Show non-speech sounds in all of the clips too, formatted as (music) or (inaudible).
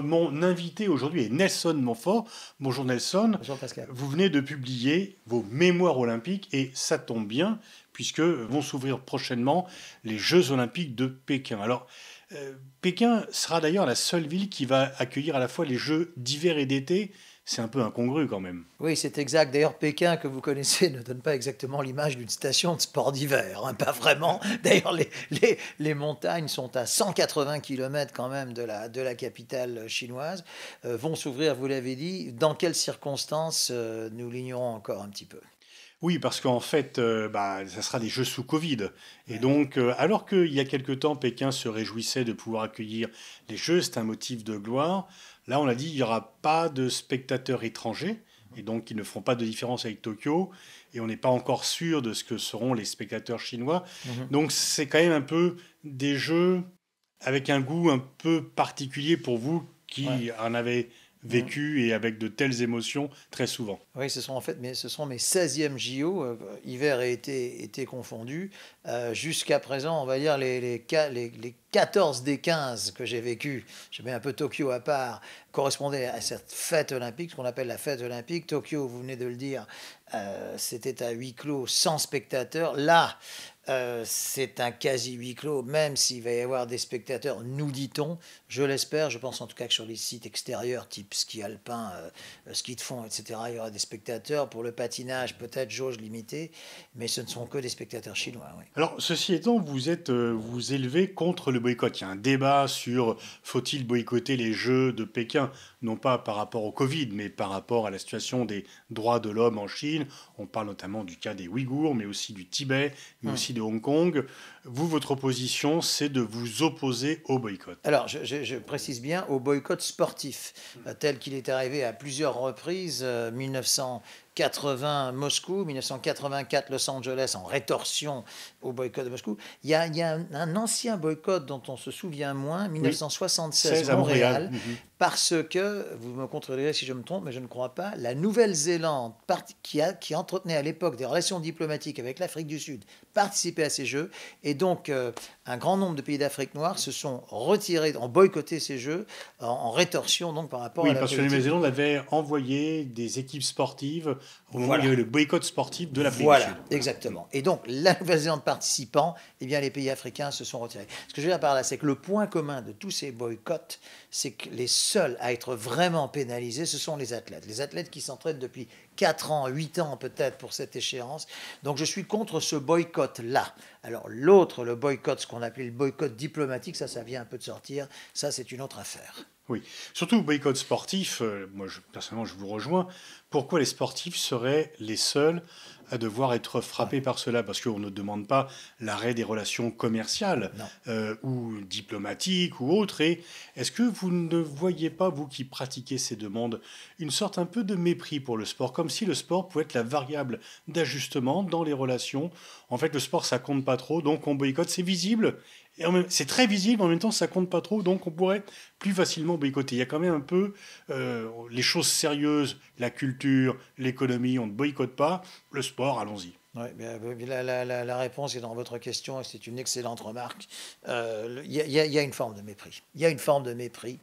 Mon invité aujourd'hui est Nelson Monfort. Bonjour Nelson. Bonjour Pascal. Vous venez de publier vos mémoires olympiques et ça tombe bien puisque vont s'ouvrir prochainement les Jeux olympiques de Pékin. Alors, euh, Pékin sera d'ailleurs la seule ville qui va accueillir à la fois les Jeux d'hiver et d'été c'est un peu incongru quand même. Oui, c'est exact. D'ailleurs, Pékin, que vous connaissez, (laughs) ne donne pas exactement l'image d'une station de sport d'hiver. Hein, pas vraiment. (laughs) D'ailleurs, les, montagnes sont à 180 km quand même de la, de la capitale chinoise. Euh, vont s'ouvrir, vous l'avez dit. Dans quelles circonstances, euh, nous l'ignorons encore un petit peu. Oui, parce qu'en fait, euh, bah, ça sera des Jeux sous Covid. Et donc, alors qu'il y a quelque temps, Pékin se réjouissait de pouvoir accueillir les Jeux, c'est un motif de gloire. Là, on a dit il n'y aura pas de spectateurs étrangers, et donc ils ne feront pas de différence avec Tokyo, et on n'est pas encore sûr de ce que seront les spectateurs chinois. Mhm. Donc c'est quand même un peu des jeux avec un goût un peu particulier pour vous qui en avez vécu et avec de telles émotions très souvent. Oui, ce sont en fait mais ce sont mes 16e JO, euh, hiver et été, été confondus. Euh, jusqu'à présent, on va dire les, les, les, 14 des 15 que j'ai vécu, je mets un peu Tokyo à part, correspondaient à cette fête olympique, ce qu'on appelle la fête olympique. Tokyo, vous venez de le dire, euh, c'était à huis clos, sans spectateurs. Là, euh, c'est un quasi huis clos, même s'il va y avoir des spectateurs, nous dit-on, je l'espère, je pense en tout cas que sur les sites extérieurs, type ski alpin, euh, euh, ski de fond, etc., il y aura des spectateurs. Pour le patinage, peut-être jauge limitée, mais ce ne sont que des spectateurs chinois. Alors, ceci étant, vous êtes vous élevez contre le boycott. Il y a un débat sur faut-il boycotter les Jeux de Pékin, non pas par rapport au Covid, mais par rapport à la situation des droits de l'homme en Chine. On parle notamment du cas des Ouïghours, mais aussi du Tibet, mais hmm. aussi de Hong Kong, vous, votre opposition, c'est de vous opposer au boycott. Alors, je, précise bien au boycott sportif, euh, tel qu'il est arrivé à plusieurs reprises, 1980, euh, Moscou, 1984 Los Angeles en rétorsion au boycott de Moscou. Il y a, un, ancien boycott dont on se souvient moins, 1976 à Montréal, mhm. parce que, vous me contredirez si je me trompe, mais je ne crois pas, la Nouvelle-Zélande, qui, qui, entretenait à l'époque des relations diplomatiques avec l'Afrique du Sud, participait à ces Jeux et et donc, euh, un grand nombre de pays d'Afrique noire se sont retirés, ont boycotté ces Jeux euh, en, rétorsion donc par rapport à la parce que les Nouvelle-Zélande avait envoyé des équipes sportives au le boycott sportif de la voilà, Voilà, exactement. Et donc, la Nouvelle-Zélande participant, eh bien, les pays africains se sont retirés. Ce que je veux dire par là, c'est que le point commun de tous ces boycotts, c'est que les seuls à être vraiment pénalisés, ce sont les athlètes. Les athlètes qui s'entraînent depuis 4 ans, 8 ans peut-être pour cette échéance. Donc je suis contre ce boycott-là. Alors l'autre, le boycott, ce qu'on appelle le boycott diplomatique, ça, ça vient un peu de sortir. Ça, c'est une autre affaire. Oui, surtout boycott sportif, euh, moi personnellement je vous rejoins, pourquoi les sportifs seraient les seuls à devoir être frappés par cela Parce qu'on ne demande pas l'arrêt des relations commerciales euh, ou diplomatiques ou autres. est-ce que vous ne voyez pas, vous qui pratiquez ces demandes, une sorte un peu de mépris pour le sport, comme si le sport pouvait être la variable d'ajustement dans les relations En fait, le sport, ça compte pas trop, donc on boycotte, c'est visible c'est très visible, en même temps, ça compte pas trop, donc on pourrait plus facilement boycotter. Il y a quand même un peu euh, les choses sérieuses, la culture, l'économie, on ne boycotte pas. Le sport, allons-y. Euh, la, réponse est dans votre question c'est une excellente remarque. Euh, il y, a une forme de mépris. Il y a une forme de mépris.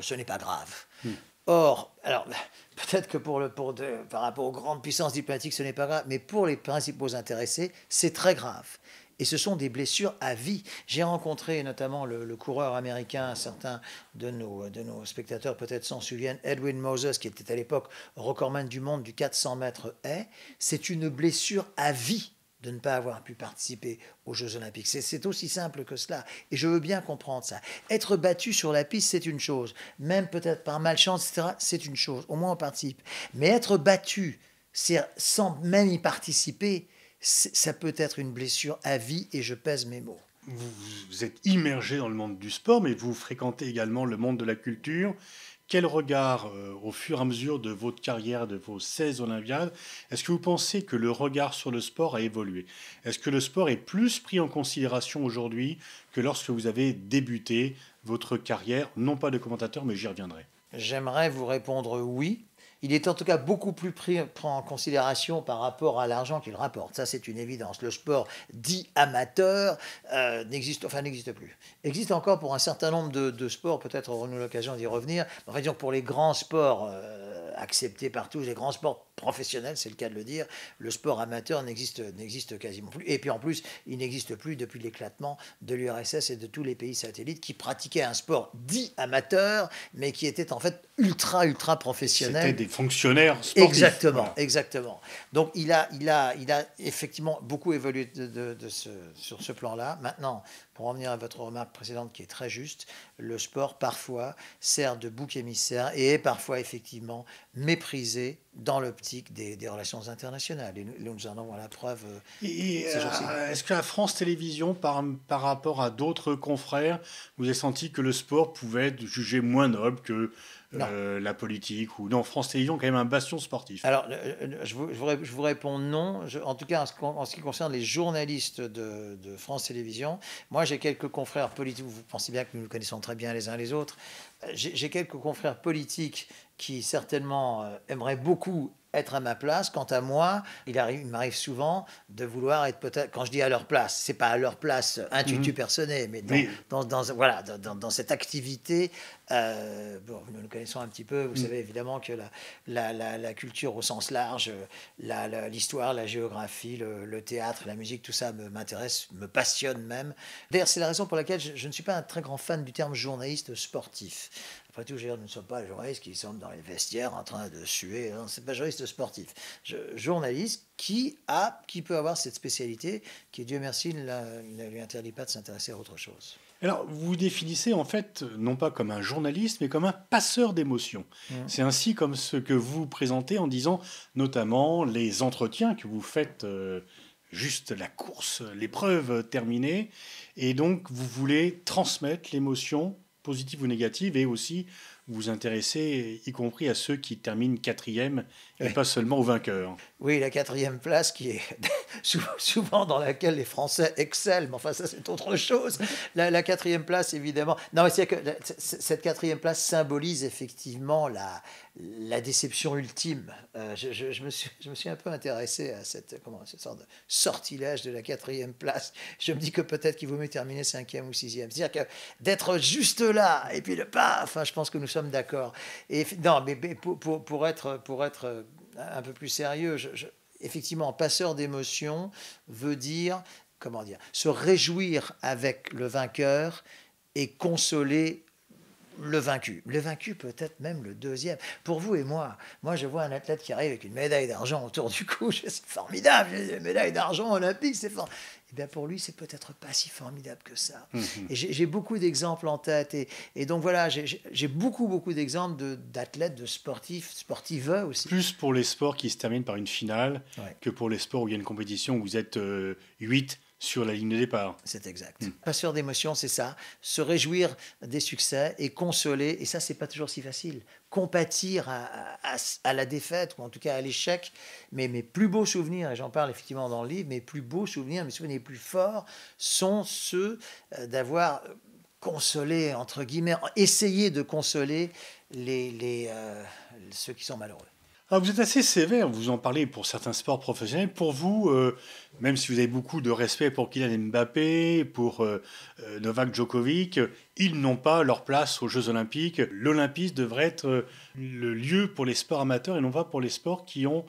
ce n'est pas grave. Hmm. Or, alors (laughs) peut-être que pour le, pour par rapport aux grandes puissances diplomatiques, ce n'est pas grave, mais pour les principaux intéressés, c'est très grave. Et ce sont des blessures à vie. J'ai rencontré notamment le, coureur américain, certains de nos, de nos spectateurs peut-être s'en souviennent, Edwin Moses, qui était à l'époque recordman du monde du 400 mètres haies. C'est une blessure à vie de ne pas avoir pu participer aux Jeux Olympiques. C'est aussi simple que cela. Et je veux bien comprendre ça. Être battu sur la piste, c'est une chose. Même peut-être par malchance, c'est une chose. Au moins, on participe. Mais être battu, sans même y participer, ça peut être une blessure à vie et je pèse mes mots. Vous, êtes immergé dans le monde du sport, mais vous fréquentez également le monde de la culture. Quel regard, euh, au fur et à mesure de votre carrière, de vos 16 Olympiades, est-ce que vous pensez que le regard sur le sport a évolué Est-ce que le sport est plus pris en considération aujourd'hui que lorsque vous avez débuté votre carrière, non pas de commentateur, mais j'y reviendrai J'aimerais vous répondre oui, il est en tout cas beaucoup plus pris, en considération par rapport à l'argent qu'il rapporte. Ça, c'est une évidence. Le sport dit amateur euh, n'existe, enfin, n'existe plus. Existe encore pour un certain nombre de, sports, peut-être aurons-nous l'occasion d'y revenir. En fait, donc pour les grands sports euh, acceptés par tous, les grands sports professionnels, c'est le cas de le dire, le sport amateur n'existe, n'existe quasiment plus. Et puis en plus, il n'existe plus depuis l'éclatement de l'URSS et de tous les pays satellites qui pratiquaient un sport dit amateur, mais qui était en fait ultra, ultra professionnels. C'était des fonctionnaires sportifs. Exactement, exactement. Donc il a, il, a, il a effectivement beaucoup évolué ce, sur ce plan-là. Maintenant, pour en venir à votre remarque précédente qui est très juste, le sport parfois sert de bouc émissaire et est parfois effectivement méprisé dans l'optique des, relations internationales. Et nous, en avons la preuve. Euh, euh, est-ce que la France Télévisions, par, par rapport à d'autres confrères, vous avez senti que le sport pouvait être jugé moins noble que euh, la politique ou non France Télévisions quand même un bastion sportif. Alors je vous, réponds non. en tout cas en ce, qui concerne les journalistes de, de France Télévisions, moi j'ai quelques confrères politiques, vous pensez bien que nous nous connaissons très bien les uns les autres, euh, j'ai quelques confrères politiques qui certainement euh, aimeraient beaucoup être à ma place. Quant à moi, il arrive, il m'arrive souvent de vouloir être peut-être. Quand je dis à leur place, c'est pas à leur place intuitu mmh. personnel, mais dans, dans, voilà, dans, dans, cette activité euh, bon, nous le connaissons un petit peu. Vous mm. savez évidemment que la, la, la, culture au sens large, l'histoire, la, géographie, le, le, théâtre, la musique, tout ça m'intéresse, me passionne même. D'ailleurs, c'est la raison pour laquelle je, ne suis pas un très grand fan du terme journaliste sportif. Après tout, nous ne sommes pas les journalistes qui sont dans les vestiaires en train de suer. Ce c'est pas journaliste sportif. journaliste qui a, qui peut avoir cette spécialité, qui Dieu merci ne lui interdit pas de s'intéresser à autre chose. Alors, vous vous définissez en fait, euh, non pas comme un journaliste, mais comme un passeur d'émotions. Mmh. C'est ainsi comme ce que vous présentez en disant notamment les entretiens que vous faites, euh, juste la course, l'épreuve terminée. Et donc, vous voulez transmettre l'émotion, positive ou négative, et aussi vous intéresser, y compris à ceux qui terminent quatrième et pas seulement au vainqueur. Oui, la quatrième place qui est (laughs) souvent dans laquelle les Français excellent, mais enfin ça c'est autre chose. La, quatrième place évidemment. Non, c'est que cette quatrième place symbolise effectivement la, la déception ultime. Euh, je, me suis, je me suis un peu intéressé à cette, comment, sorte de sortilège de la quatrième place. Je me dis que peut-être qu'il vaut mieux terminer cinquième ou sixième. C'est-à-dire que d'être juste là et puis le paf, Enfin, je pense que nous sommes d'accord. Et non, mais, mais pour, pour, pour être pour être un peu plus sérieux, effectivement, passeur d'émotions veut dire, comment dire, se réjouir avec le vainqueur et consoler le vaincu. Le vaincu peut-être même le deuxième. Pour vous et moi, moi je vois un athlète qui arrive avec une médaille d'argent autour du cou, (laughs) c'est formidable, une médaille d'argent olympique, c'est formidable. Eh ben, pour lui, c'est peut-être pas si formidable que ça. Mmh, mmh. Et j'ai beaucoup d'exemples en tête. Et, donc voilà, j'ai beaucoup, beaucoup d'exemples d'athlètes, de, sportifs, sportiveux aussi. Plus pour les sports qui se terminent par une finale que pour les sports où il y a une compétition où vous êtes 8 euh, sur la ligne de départ. C'est exact. Hmm. Passeur d'émotions, c'est ça. Se réjouir des succès et consoler, et ça, c'est pas toujours si facile. Compatir à, la défaite, ou en tout cas à l'échec. Mais mes plus beaux souvenirs, et j'en parle effectivement dans le livre, mes plus beaux souvenirs, mes souvenirs les plus forts sont ceux euh, d'avoir consolé, entre guillemets, essayer de consoler les, euh, ceux qui sont malheureux. Ah, vous êtes assez sévère, vous en parlez pour certains sports professionnels. Pour vous, euh, même si vous avez beaucoup de respect pour Kylian Mbappé, pour euh, euh, Novak Djokovic, ils n'ont pas leur place aux Jeux Olympiques. L'Olympisme devrait être le lieu pour les sports amateurs et non pas pour les sports qui ont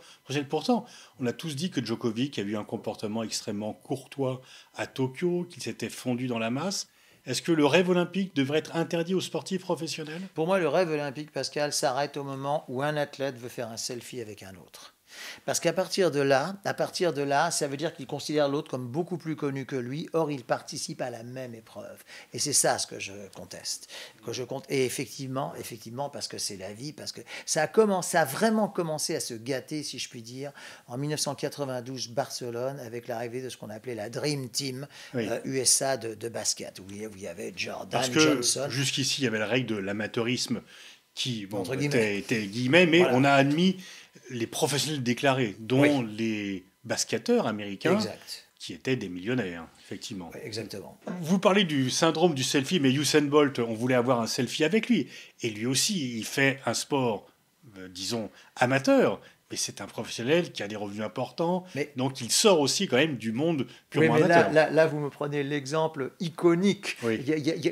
Pourtant, on a tous dit que Djokovic a eu un comportement extrêmement courtois à Tokyo, qu'il s'était fondu dans la masse. Est-ce que le rêve olympique devrait être interdit aux sportifs professionnels Pour moi, le rêve olympique, Pascal, s'arrête au moment où un athlète veut faire un selfie avec un autre. Parce qu'à partir de là, à partir de là, ça veut dire qu'il considère l'autre comme beaucoup plus connu que lui, or il participe à la même épreuve. Et c'est ça ce que je conteste, que je compte. Et effectivement, effectivement, parce que c'est la vie, parce que ça a commencé, vraiment commencé à se gâter, si je puis dire, en 1992 Barcelone, avec l'arrivée de ce qu'on appelait la Dream Team USA euh, de, basket, où il y avait Jordan, parce que Johnson. Jusqu'ici, il y avait la règle de l'amateurisme qui, bon, bah, guillemets, était, guillemets mais on a admis les professionnels déclarés, dont les basketteurs américains, qui étaient des millionnaires, effectivement. exactement. Vous parlez du syndrome du selfie, mais Usain Bolt, on voulait avoir un selfie avec lui. Et lui aussi, il fait un sport, euh, disons, amateur, et c'est un professionnel qui a des revenus importants. Mais, donc il sort aussi quand même du monde purement mais là, vous me prenez l'exemple iconique.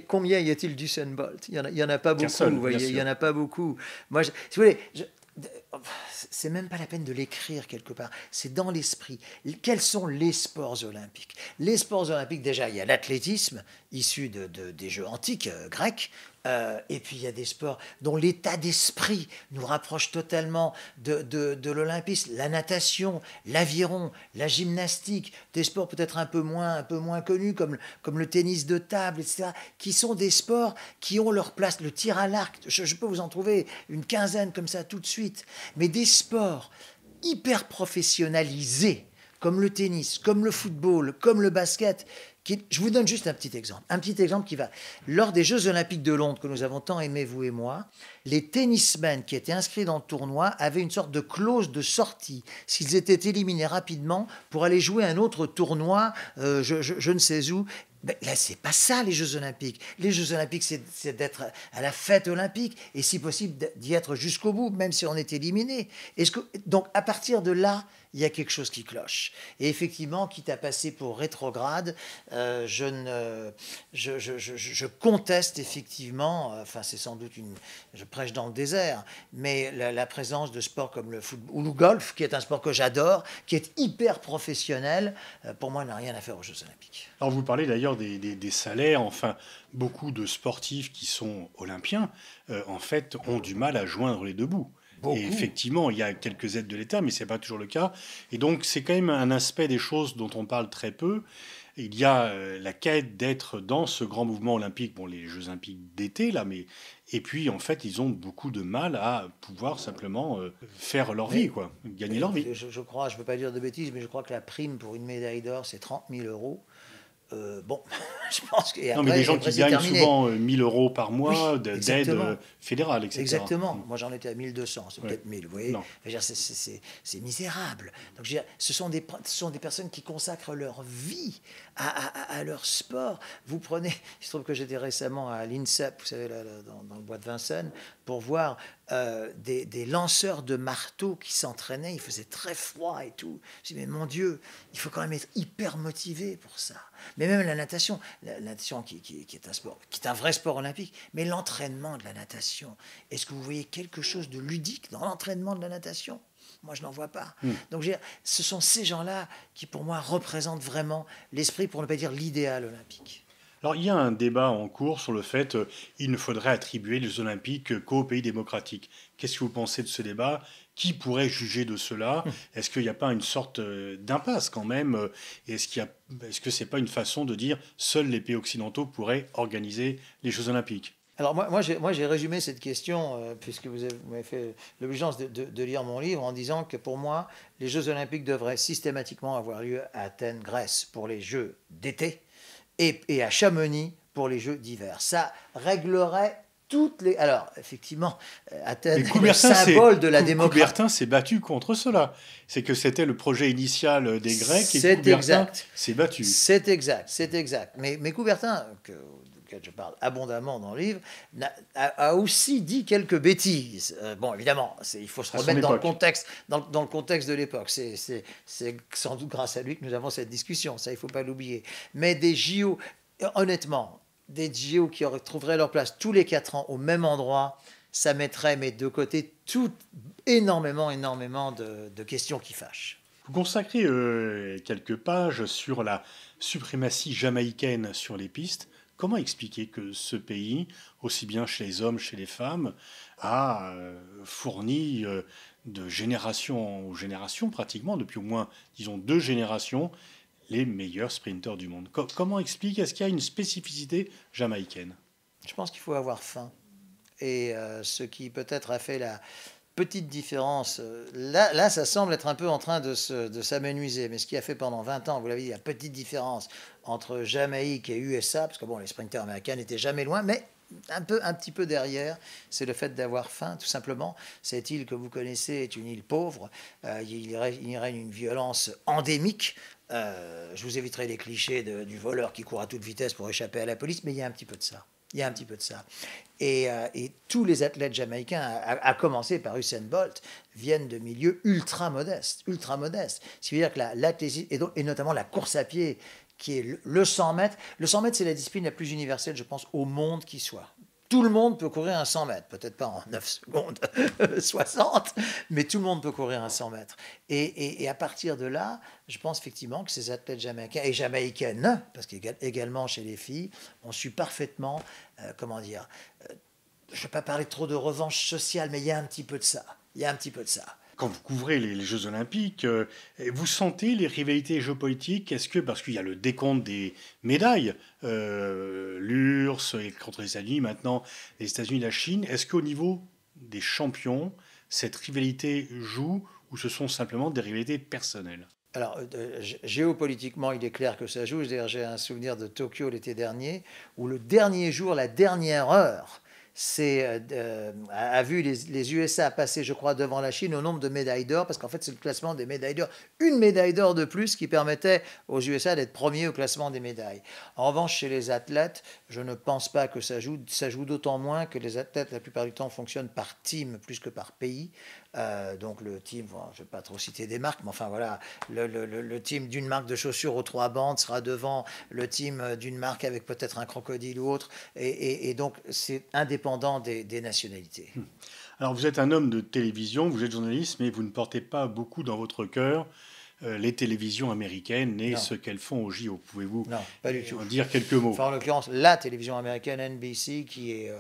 combien y a-t-il du Sunbolt Il y en, a pas beaucoup. vous voyez, il y en a pas beaucoup. Moi, je, c'est même pas la peine de l'écrire quelque part, c'est dans l'esprit. Quels sont les sports olympiques Les sports olympiques, déjà, il y a l'athlétisme, issu des Jeux antiques euh, grecs, euh, et puis il y a des sports dont l'état d'esprit nous rapproche totalement de, de, l'olympisme. La natation, l'aviron, la gymnastique, des sports peut-être un peu moins, un peu moins connus comme, le tennis de table, etc., qui sont des sports qui ont leur place. Le tir à l'arc, je peux vous en trouver une quinzaine comme ça tout de suite. Mais des sports hyper professionnalisés, comme le tennis, comme le football, comme le basket, je vous donne juste un petit exemple. Un petit exemple qui va. Lors des Jeux Olympiques de Londres, que nous avons tant aimé, vous et moi, les tennismen qui étaient inscrits dans le tournoi avaient une sorte de clause de sortie. S'ils étaient éliminés rapidement pour aller jouer un autre tournoi, euh, je, ne sais où, Mais là, c'est pas ça les Jeux Olympiques. Les Jeux Olympiques, c'est d'être à la fête olympique et si possible d'y être jusqu'au bout, même si on est éliminé. donc, à partir de là, il y a quelque chose qui cloche. Et effectivement, quitte à passer pour rétrograde, euh, je, conteste effectivement, euh, enfin c'est sans doute une... Je prêche dans le désert, mais la, présence de sports comme le football ou le golf, qui est un sport que j'adore, qui est hyper professionnel, euh, pour moi n'a rien à faire aux Jeux olympiques. Alors vous parlez d'ailleurs des salaires, enfin beaucoup de sportifs qui sont olympiens, en fait, ont du mal à joindre les deux bouts. Et effectivement, il y a quelques aides de l'État, mais c'est pas toujours le cas. Et donc, c'est quand même un aspect des choses dont on parle très peu. Il y a euh, la quête d'être dans ce grand mouvement olympique, bon, les Jeux olympiques d'été, là, mais. Et puis, en fait, ils ont beaucoup de mal à pouvoir simplement euh, faire leur vie, quoi, gagner leur vie. Je, crois, je ne veux pas dire de bêtises, mais je crois que la prime pour une médaille d'or, c'est 30 000 euros. Euh, bon, (laughs) je pense qu'il y a. Non, mais des gens qui gagnent souvent 1000 euh, euros par mois d'aide euh, fédérale, etc. Exactement. Mm. Moi, j'en étais à 1200, c'est peut-être 1000, vous voyez. C'est misérable. Donc, je veux dire, ce, sont des, ce sont des personnes qui consacrent leur vie à, leur sport. Vous prenez, je (laughs) trouve que j'étais récemment à l'INSEP, vous savez, là, dans, le bois de Vincennes, pour voir euh, des, lanceurs de marteaux qui s'entraînaient. Il faisait très froid et tout. Je dis, mais mon Dieu, il faut quand même être hyper motivé pour ça. Mais même la natation, la, natation qui, est un sport, qui est un vrai sport olympique, mais l'entraînement de la natation. Est-ce que vous voyez quelque chose de ludique dans l'entraînement de la natation moi, je n'en vois pas. Hmm. Donc, ce sont ces gens-là qui, pour moi, représentent vraiment l'esprit, pour ne pas dire l'idéal olympique. Alors, il y a un débat en cours sur le fait qu'il euh, ne faudrait attribuer les Olympiques qu'aux pays démocratiques. Qu'est-ce que vous pensez de ce débat Qui pourrait juger de cela hmm. Est-ce qu'il n'y a pas une sorte euh, d'impasse quand même euh, Est-ce que ce n'est pas une façon de dire que seuls les pays occidentaux pourraient organiser les Jeux Olympiques alors moi, moi j'ai résumé cette question, euh, puisque vous m'avez fait l'obligeance de, lire mon livre, en disant que pour moi, les Jeux olympiques devraient systématiquement avoir lieu à Athènes, Grèce, pour les Jeux d'été, et, et à Chamonix pour les Jeux d'hiver. Ça réglerait toutes les. Alors, effectivement, euh, Athènes est le symbole de la démocratie. Coubertin s'est battu contre cela. C'est que c'était le projet initial des Grecs et Coubertin s'est battu. C'est exact, c'est exact. Mais, mais Coubertin, que je parle abondamment dans le livre, a, aussi dit quelques bêtises. Euh, bon, évidemment, il faut se remettre dans le, contexte, dans, le contexte de l'époque. C'est sans doute grâce à lui que nous avons cette discussion, ça, il ne faut pas l'oublier. Mais des JO, honnêtement, des JO qui retrouveraient leur place tous les quatre ans au même endroit, ça mettrait, mais de côté, tout énormément, énormément de, questions qui fâchent. Vous consacrez euh, quelques pages sur la suprématie jamaïcaine sur les pistes. Comment expliquer que ce pays, aussi bien chez les hommes, chez les femmes, a euh, fourni euh, de génération en génération, pratiquement depuis au moins, disons, deux générations, les meilleurs sprinteurs du monde Comment expliquer Est-ce qu'il y a une spécificité jamaïcaine Je pense qu'il faut avoir faim. Et euh, ce qui peut-être a fait la, petite différence, euh, là, là, ça semble être un peu en train de, se, s'amenuiser, mais ce qui a fait pendant 20 ans, vous l'avez dit, la petite différence entre Jamaïque et USA, parce que bon, les sprinters américains n'étaient jamais loin, mais un, peu, un petit peu derrière, c'est le fait d'avoir faim, tout simplement. Cette île que vous connaissez est une île pauvre. Euh, il, règne, règne, une violence endémique. Euh, je vous éviterai les clichés du voleur qui court à toute vitesse pour échapper à la police, mais il y a un petit peu de ça. Il y a un petit peu de ça. Euh, et, tous les athlètes jamaïcains, à, commencer par Usain Bolt, viennent de milieux ultra modestes, ultra modestes. Ce qui veut dire que l'athlétisme, et, notamment la course à pied, qui est le, le 100 mètres. Le 100 mètres, c'est la discipline la plus universelle, je pense, au monde qui soit tout le monde peut courir un 100 mètres, peut-être pas en 9 (laughs) secondes 60, euh, mais tout le monde peut courir un 100 mètres. Et, à partir de là, je pense effectivement que ces athlètes jamaïcains et jamaïcaines, parce qu'également chez les filles, on suit parfaitement, euh, comment dire, euh, je ne vais pas parler trop de revanche sociale, mais il y a un petit peu de ça. Il y a un petit peu de ça quand vous couvrez les, Jeux Olympiques, euh, vous sentez les rivalités géopolitiques Est-ce que, parce qu'il y a le décompte des médailles, euh, l'URSS contre les États-Unis, maintenant les États-Unis la Chine, est-ce qu'au niveau des champions, cette rivalité joue ou ce sont simplement des rivalités personnelles alors, euh, géopolitiquement, il est clair que ça joue. J'ai un souvenir de Tokyo l'été dernier, où le dernier jour, la dernière heure, c'est euh, euh, a vu les, les, USA passer, je crois, devant la Chine au nombre de médailles d'or, parce qu'en fait, c'est le classement des médailles d'or. Une médaille d'or de plus qui permettait aux USA d'être premier au classement des médailles. En revanche, chez les athlètes, je ne pense pas que ça joue, ça joue d'autant moins que les athlètes, la plupart du temps, fonctionnent par team plus que par pays. Euh, donc le team, je ne vais pas trop citer des marques, mais enfin voilà, le, team d'une marque de chaussures aux trois bandes sera devant le team euh, d'une marque avec peut-être un crocodile ou autre. Et, donc c'est indépendant des, nationalités. Hmm. Alors vous êtes un homme de télévision, vous êtes journaliste, mais vous ne portez pas beaucoup dans votre cœur euh, les télévisions américaines et ce qu'elles font au JO. Pouvez-vous dire quelques mots En l'occurrence, la télévision américaine NBC, qui est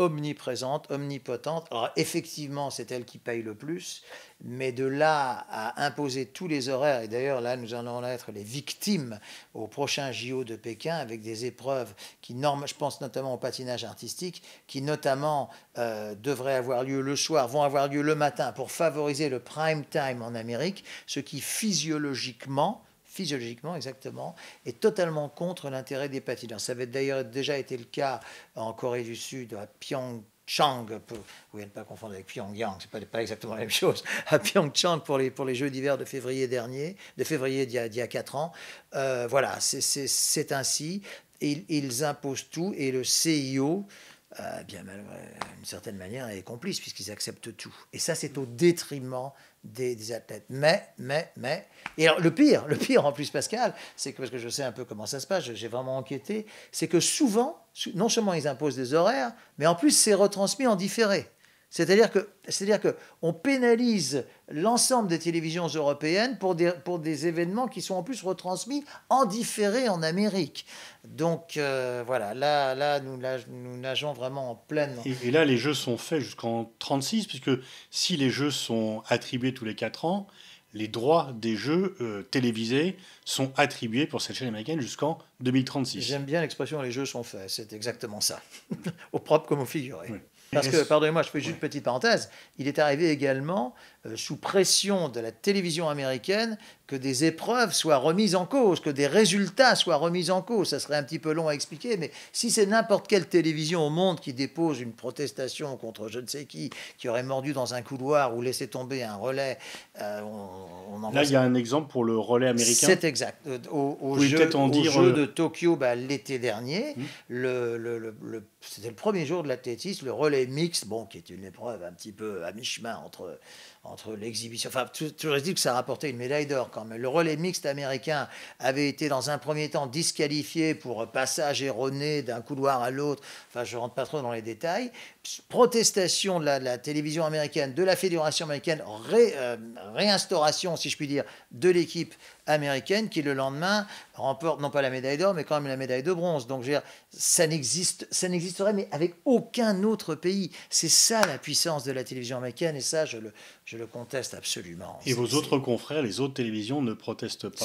omniprésente, omnipotente. Alors effectivement, c'est elle qui paye le plus, mais de là à imposer tous les horaires, et d'ailleurs là nous allons être les victimes au prochain JO de Pékin avec des épreuves qui, norme, je pense notamment au patinage artistique, qui notamment euh, devraient avoir lieu le soir, vont avoir lieu le matin pour favoriser le prime time en Amérique, ce qui physiologiquement physiologiquement exactement, est totalement contre l'intérêt des patineurs. Ça avait d'ailleurs déjà été le cas en Corée du Sud, à Pyeongchang, vous ne pas confondre avec Pyongyang, c'est pas, pas exactement la même chose, à Pyeongchang pour les, pour les Jeux d'hiver de février dernier, de février d'il y, a quatre ans. Euh, voilà, c'est ainsi. Ils, imposent tout et le CIO, euh, bien d'une certaine manière, est complice puisqu'ils acceptent tout. Et ça, c'est au détriment des, athlètes. Mais, mais, mais. Et le pire, le pire en plus, Pascal, c'est que, parce que je sais un peu comment ça se passe, j'ai vraiment enquêté, c'est que souvent, non seulement ils imposent des horaires, mais en plus, c'est retransmis en différé. C'est-à-dire que, c'est-à-dire que on pénalise l'ensemble des télévisions européennes pour des, pour des événements qui sont en plus retransmis en différé en Amérique. Donc euh, voilà, là, là, nous, nous nageons vraiment en pleine. Et, là, les jeux sont faits jusqu'en 36, puisque si les jeux sont attribués tous les 4 ans, les droits des jeux euh, télévisés sont attribués pour cette chaîne américaine jusqu'en 2036. J'aime bien l'expression les jeux sont faits, c'est exactement ça, (laughs) au propre comme au figuré. Parce que, pardonnez-moi, je fais juste une petite parenthèse, il est arrivé également, euh, sous pression de la télévision américaine, que des épreuves soient remises en cause, que des résultats soient remis en cause. Ça serait un petit peu long à expliquer, mais si c'est n'importe quelle télévision au monde qui dépose une protestation contre je ne sais qui, qui aurait mordu dans un couloir ou laissé tomber un relais, euh, on, en Là, il y a un exemple pour le relais américain. C'est exact. Euh, au, jeu, au jeu, de Tokyo, bah, l'été dernier, hmm. le c'était le premier jour de l'athlétisme, le relais mixte, bon, qui est une épreuve un petit peu à mi-chemin entre, entre l'exhibition. Enfin, toujours dit que ça rapportait une médaille d'or quand même. Le relais mixte américain avait été dans un premier temps disqualifié pour passage erroné d'un couloir à l'autre. Enfin, je ne rentre pas trop dans les détails. Protestation de la, télévision américaine, de la fédération américaine, euh, réinstauration, si je puis dire, de l'équipe américaine qui le lendemain remporte non pas la médaille d'or mais quand même la médaille de bronze. Donc ça n'existe, ça n'existerait mais avec aucun autre pays. C'est ça la puissance de la télévision américaine et ça je le, conteste absolument. Et vos autres confrères, les autres télévisions ne protestent pas.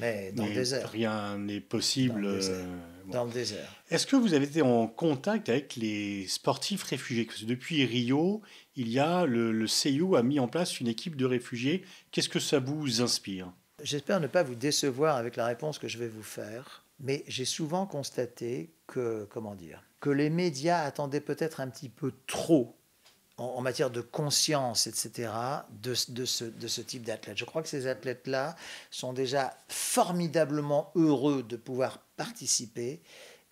mais dans le désert. Rien n'est possible. Euh, dans le désert. Est-ce que vous avez été en contact avec les sportifs réfugiés que Depuis Rio, il y a le, le CIO a mis en place une équipe de réfugiés. Qu'est-ce que ça vous inspire J'espère ne pas vous décevoir avec la réponse que je vais vous faire, mais j'ai souvent constaté que, comment dire, que les médias attendaient peut-être un petit peu trop en, matière de conscience, etc., de, ce, de ce type d'athlète. Je crois que ces athlètes-là sont déjà formidablement heureux de pouvoir participer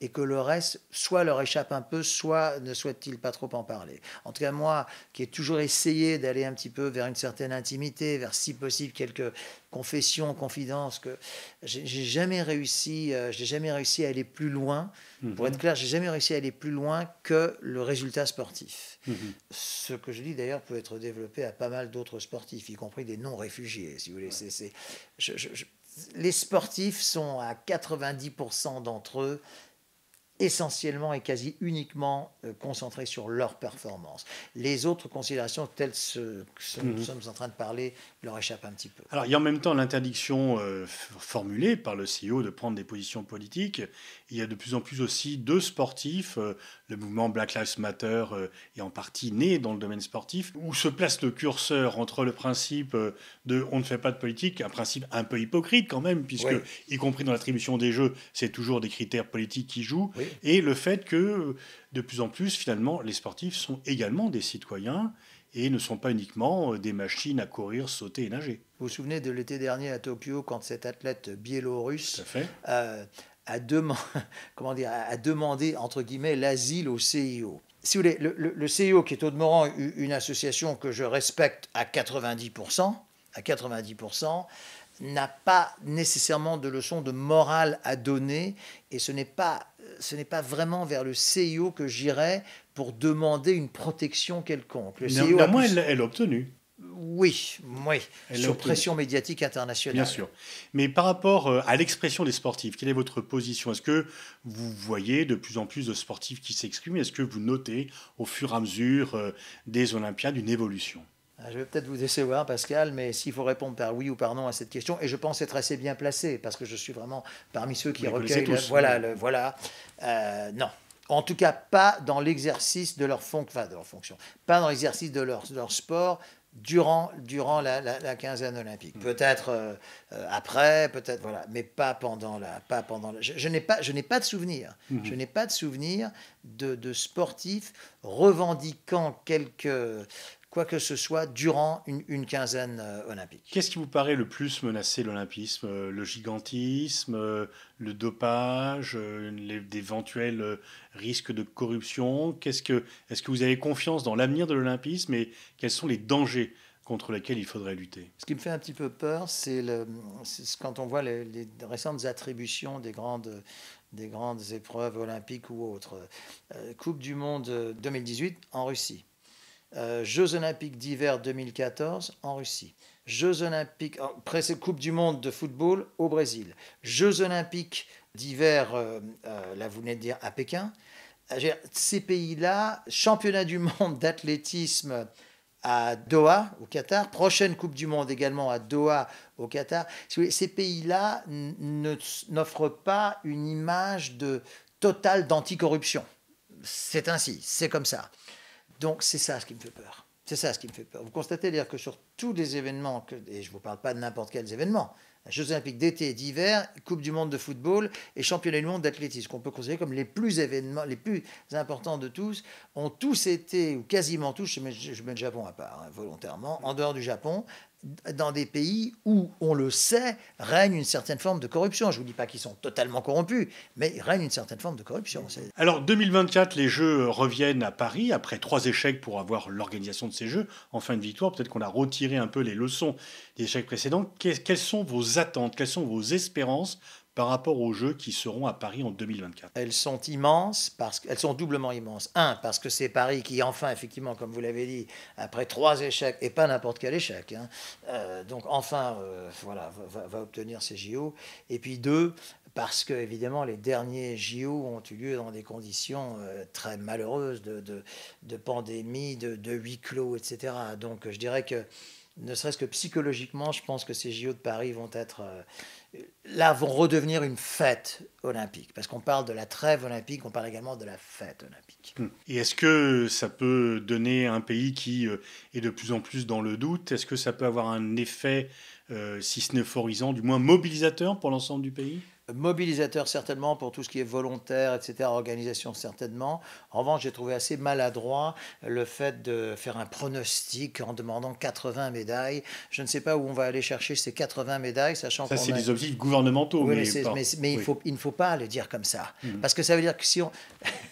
et que le reste soit leur échappe un peu, soit ne souhaitent-ils pas trop en parler. En tout cas, moi, qui ai toujours essayé d'aller un petit peu vers une certaine intimité, vers si possible quelques confessions, confidences, que j'ai jamais réussi, euh, j'ai jamais réussi à aller plus loin. Mhm. Pour être clair, j'ai jamais réussi à aller plus loin que le résultat sportif. Mhm. Ce que je dis d'ailleurs peut être développé à pas mal d'autres sportifs, y compris des non-réfugiés, si vous voulez. C'est, les sportifs sont à 90% d'entre eux essentiellement et quasi uniquement euh, concentrés sur leur performance. Les autres considérations telles ce que nous mhm. sommes en train de parler leur échappent un petit peu. Alors il y a en même temps l'interdiction euh, formulée par le CEO de prendre des positions politiques. Il y a de plus en plus aussi deux sportifs, euh, le mouvement Black Lives Matter euh, est en partie né dans le domaine sportif, où se place le curseur entre le principe euh, de on ne fait pas de politique, un principe un peu hypocrite quand même, puisque y compris dans l'attribution des jeux, c'est toujours des critères politiques qui jouent, et le fait que euh, de plus en plus finalement les sportifs sont également des citoyens et ne sont pas uniquement des machines à courir, sauter et nager. Vous vous souvenez de l'été dernier à Tokyo quand cet athlète biélorusse fait (laughs) à, à demander, entre guillemets, l'asile au CIO. Si vous voulez, le, CIO, qui est au demeurant une association que je respecte à 90%, à 90%, n'a pas nécessairement de leçon de morale à donner et ce n'est pas pas vraiment vers le CIO que j'irai pour demander une protection quelconque. Le CIO elle l'a obtenue. Oui, oui, sur pression médiatique internationale. Bien sûr. Mais par rapport euh, à l'expression des sportifs, quelle est votre position Est-ce que vous voyez de plus en plus de sportifs qui s'expriment Est-ce que vous notez au fur et à mesure euh, des Olympiades une évolution ah, je vais peut-être vous décevoir, Pascal, mais s'il faut répondre par oui ou par non à cette question, et je pense être assez bien placé, parce que je suis vraiment parmi ceux qui vous recueillent. Le, voilà, le, voilà. Euh, non, en tout cas, pas dans l'exercice de leur, fonction, pas dans l'exercice de leur, sport, durant, durant la, quinzaine olympique. Mm. Peut-être euh, euh, après, peut-être voilà, mais pas pendant la, pas pendant. je, n'ai pas, je n'ai pas de souvenir. Mm-hmm. Je n'ai pas de souvenir de, de sportifs revendiquant quelques quoi que ce soit durant une, quinzaine euh, olympique. Qu'est-ce qui vous paraît le plus menacé, l'olympisme euh, Le gigantisme, euh, le dopage, d'éventuels risques de corruption Qu'est-ce que, Est-ce que vous avez confiance dans l'avenir de l'olympisme et quels sont les dangers contre lesquels il faudrait lutter Ce qui me fait un petit peu peur, c'est quand on voit les, les récentes attributions des grandes, des grandes épreuves olympiques ou autres. Coupe du Monde 2018 en Russie. Euh, Jeux olympiques d'hiver 2014 en Russie. Jeux olympiques, Coupe du monde de football au Brésil. Jeux olympiques d'hiver, euh, euh, là vous venez de dire, à Pékin. Ces pays-là, championnat du monde d'athlétisme à Doha, au Qatar, prochaine Coupe du Monde également à Doha, au Qatar. Ces pays-là n'offrent pas une image de totale d'anticorruption. C'est ainsi, c'est comme ça. Donc c'est ça ce qui me fait peur. C'est ça qui me fait peur. Vous constatez d'ailleurs que sur tous les événements, que, et je ne vous parle pas de n'importe quels événements, Jeux olympiques d'été et d'hiver, Coupe du monde de football et Championnat du monde d'athlétisme, qu'on peut considérer comme les plus événements, les plus importants de tous, ont tous été, ou quasiment tous, je mets, le Japon à part, hein, volontairement, en dehors du Japon, dans des pays où, on le sait, règne une certaine forme de corruption. Je ne vous dis pas qu'ils sont totalement corrompus, mais règne une certaine forme de corruption. Alors 2024, les Jeux reviennent à Paris après trois échecs pour avoir l'organisation de ces Jeux. En fin de victoire, peut-être qu'on a retiré un peu les leçons des échecs précédents. Quelles sont vos attentes Quelles sont vos espérances par rapport aux Jeux qui seront à Paris en 2024 Elles sont immenses, parce qu'elles sont doublement immenses. Un, parce que c'est Paris qui, enfin, effectivement, comme vous l'avez dit, après trois échecs, et pas n'importe quel échec, hein, euh, donc enfin, euh, voilà, va, obtenir ces JO. Et puis deux, parce que, évidemment, les derniers JO ont eu lieu dans des conditions euh, très malheureuses de, de, pandémie, de, de, huis clos, etc. Donc je dirais que, ne serait-ce que psychologiquement, je pense que ces JO de Paris vont être là vont redevenir une fête olympique, parce qu'on parle de la trêve olympique, on parle également de la fête olympique. Hmm. Et est-ce que ça peut donner un pays qui euh, est de plus en plus dans le doute, est-ce que ça peut avoir un effet, euh, si ce n'est euphorisant, du moins mobilisateur pour l'ensemble du pays mobilisateur certainement pour tout ce qui est volontaire, etc., organisation certainement. En revanche, j'ai trouvé assez maladroit le fait de faire un pronostic en demandant 80 médailles. Je ne sais pas où on va aller chercher ces 80 médailles, sachant que... Ça, c'est des objectifs gouvernementaux. mais, mais, il, faut, il ne faut pas le dire comme ça. Mhm. Parce que ça veut dire que si on...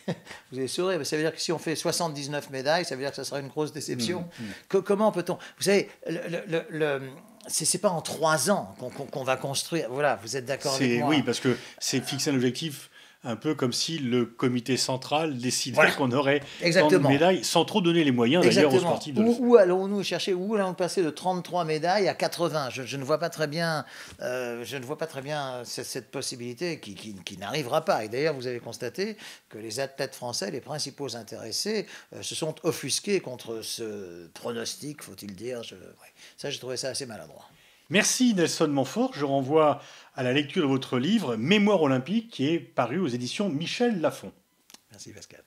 (laughs) Vous avez souri, mais ça veut dire que si on fait 79 médailles, ça veut dire que ça sera une grosse déception. Mhm. comment peut-on... Vous savez, le, le ce n'est pas en trois ans qu'on va construire. Voilà, vous êtes d'accord avec moi Oui, parce que c'est fixer un objectif un peu comme si le comité central décidait qu'on aurait Exactement. médailles, sans trop donner les moyens d'ailleurs aux sportifs. De où, allons-nous chercher Où allons-nous passer de 33 médailles à 80 je, ne vois pas très bien, euh, je ne vois pas très bien euh, cette, possibilité qui, n'arrivera pas. Et d'ailleurs, vous avez constaté que les athlètes français, les principaux intéressés, euh, se sont offusqués contre ce pronostic, faut-il dire. Ça, j'ai trouvé ça assez maladroit. Merci Nelson Manfort. Je renvoie à la lecture de votre livre Mémoire olympique qui est paru aux éditions Michel Lafon. Merci Pascal.